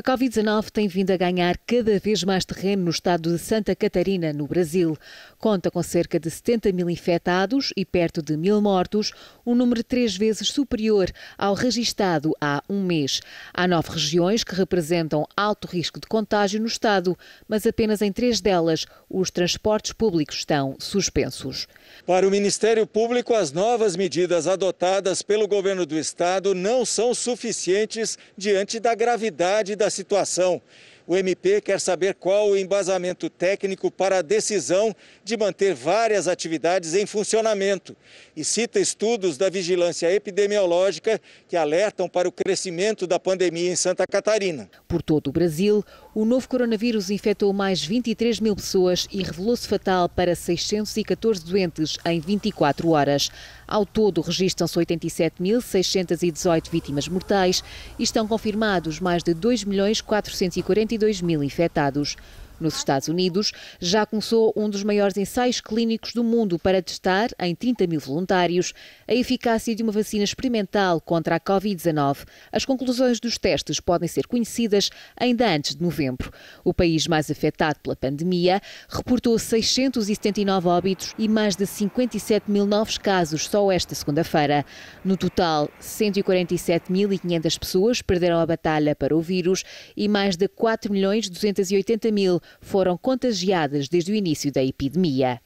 A Covid-19 tem vindo a ganhar cada vez mais terreno no estado de Santa Catarina, no Brasil. Conta com cerca de 70 mil infectados e perto de mil mortos, um número três vezes superior ao registado há um mês. Há nove regiões que representam alto risco de contágio no estado, mas apenas em três delas os transportes públicos estão suspensos. Para o Ministério Público, as novas medidas adotadas pelo governo do estado não são suficientes diante da gravidade da situação. O MP quer saber qual o embasamento técnico para a decisão de manter várias atividades em funcionamento e cita estudos da vigilância epidemiológica que alertam para o crescimento da pandemia em Santa Catarina. Por todo o Brasil, o novo coronavírus infectou mais 23 mil pessoas e revelou-se fatal para 614 doentes em 24 horas. Ao todo, registram-se 87.618 vítimas mortais e estão confirmados mais de 2.442.000 infectados. Nos Estados Unidos, já começou um dos maiores ensaios clínicos do mundo para testar, em 30 mil voluntários, a eficácia de uma vacina experimental contra a Covid-19. As conclusões dos testes podem ser conhecidas ainda antes de novembro. O país mais afetado pela pandemia reportou 679 óbitos e mais de 57 mil novos casos só esta segunda-feira. No total, 147.500 pessoas perderam a batalha para o vírus e mais de 4 milhões 280 mil foram contagiadas desde o início da epidemia.